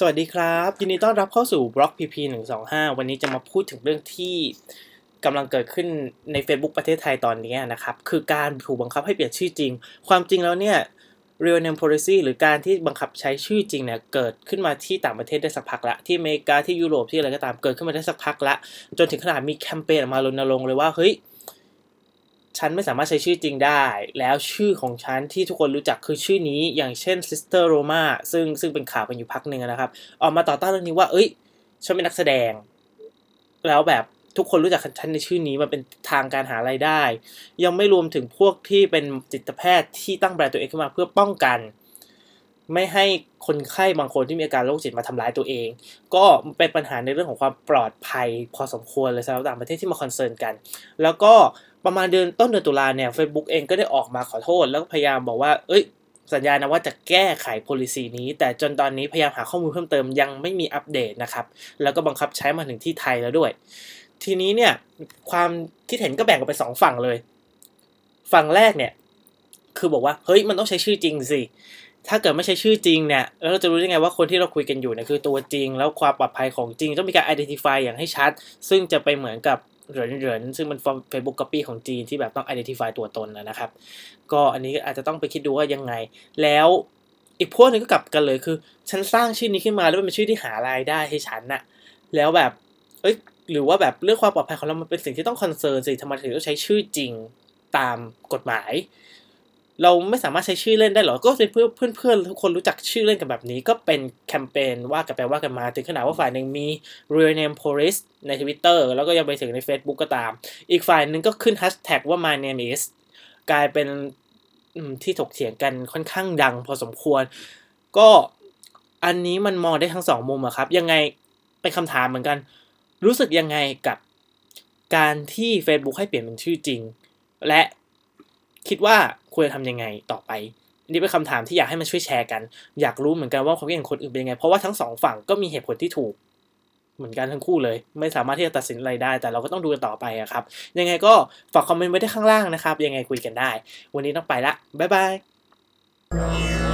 สวัสดีครับยินดีต้อนรับเข้าสู่บล็อก PP ห้าวันนี้จะมาพูดถึงเรื่องที่กำลังเกิดขึ้นใน Facebook ประเทศไทยตอนนี้นะครับ คือการถูกบังคับให้เปลี่ยนชื่อจริง ความจริงแล้วเนี่ย real name policy หรือการที่บังคับใช้ชื่อจริงเนี่ย เกิดขึ้นมาที่ต่างประเทศได้สักพักละที่อเมริกา ที่ยุโรปที่อะไรก็ตามเกิดขึ้นมาได้สักพักละ จนถึงขนาดมีแคมเปญออกมารณรงค์เลยว่าเฮ้ยฉันไม่สามารถใช้ชื่อจริงได้ แล้วชื่อของฉันที่ทุกคนรู้จักคือชื่อนี้อย่างเช่นซิสเตอร์โรมาซึ่งซึ่งเป็นข่าวกปนอยู่พักหนึ่งนะครับ ออกมาต่อต้านเรื่องนี้ว่าเอ้ยฉันเป็นนักแสดง แล้วแบบทุกคนรู้จักฉันในชื่อนี้มันเป็นทางการหาไรายได้ ยังไม่รวมถึงพวกที่เป็นจิตแพทย์ที่ตั้งแบรนด์ตัวเองขึ้นมาเพื่อป้องกันไม่ให้คนไข้ บางคนที่มีอาการโรคจิตมาทำร้ายตัวเอง ก็เป็นปัญหาในเรื่องของความปลอดภัย พอสมควรเลยสำหรับต่างประเทศที่มาคอนเซิร์นกัน แล้วก็ประมาณเดือนต้นเดือนตุลาเนี่ยเฟซบุ๊กเองก็ได้ออกมาขอโทษ แล้วพยายามบอกว่า เอ้ย สัญญานะว่าจะแก้ไขโพลิ c ีนี้ แต่จนตอนนี้พยายามหาข้อมูลเพิ่มเติม ยังไม่มีอัปเดตนะครับ แล้วก็บังคับใช้มาถึงที่ไทยแล้วด้วย ทีนี้เนี่ยความคิดเห็นก็แบ่งออกไปสอ2ฝั่งเลย ฝั่งแรกเนี่ยคือบอกว่าเฮ้ยมันต้องใช้ชื่อจริงสิถ้าเกิดไม่ใช่ชื่อจริงเนี่ยเราจะรู้ได้ไงว่าคนที่เราคุยกันอยู่เนี่ยคือตัวจริง แล้วความปลอดภัยของจริง ต้องมีการ identify อย่างให้ชัด ซึ่งจะไปเหมือนกับเหรยนเหรยนซึ่งมันเฟซบุ๊กก๊อปปี้ของจีนที่แบบต้อง identify ตัวตนนะครับ ก็อันนี้อาจจะต้องไปคิดดูว่ายังไง แล้วอีกพวกหนึ่งก็กลับกันเลยคือ ฉันสร้างชื่อนี้ขึ้นมาแล้วมันเป็นชื่อที่หารายได้ให้ฉันนะแล้วแบบเอ้ยหรือว่าแบบเรื่องความปลอดภัยของเรามันเป็นสิ่งที่ต้องคอนเซิร์นสิทำไมถึงต้องใช้ชื่อจริงตามกฎหมายเราไม่สามารถใช้ชื่อเล่นได้หรอก็เป็นเพื่อนเพื่อนทุกคนรู้จักชื่อเล่นกันแบบนี้ ก็เป็นแคมเปญว่ากันไปว่ากันมา ถึงขนาดว่าฝ่ายหนึ่งมี real name police ในทวิตเตอร์แล้วก็ยังไปถึงใน Facebook ก็ตาม อีกฝ่ายหนึ่งก็ขึ้นแฮชแท็กว่า my name is กลายเป็นที่ถกเถียงกันค่อนข้างดังพอสมควร ก็อันนี้มันมองได้ทั้งสองมุมอะครับ ยังไงเป็นคำถามเหมือนกัน รู้สึกยังไงกับการที่ Facebook ให้เปลี่ยนเป็นชื่อจริง และคิดว่าควรจะทำยังไงต่อไป นี่เป็นคำถามที่อยากให้มาช่วยแชร์กันอยากรู้เหมือนกันว่าความคิดเห็นคนอื่นเป็นยังไงเพราะว่าทั้งสองฝั่งก็มีเหตุผลที่ถูก เหมือนกันทั้งคู่เลย ไม่สามารถที่จะตัดสินอะไรได้แต่เราก็ต้องดูกันต่อไปครับ ยังไงก็ฝากคอมเมนต์ไว้ที่ข้างล่างนะครับยังไงคุยกันได้ วันนี้ต้องไปละบ๊ายบาย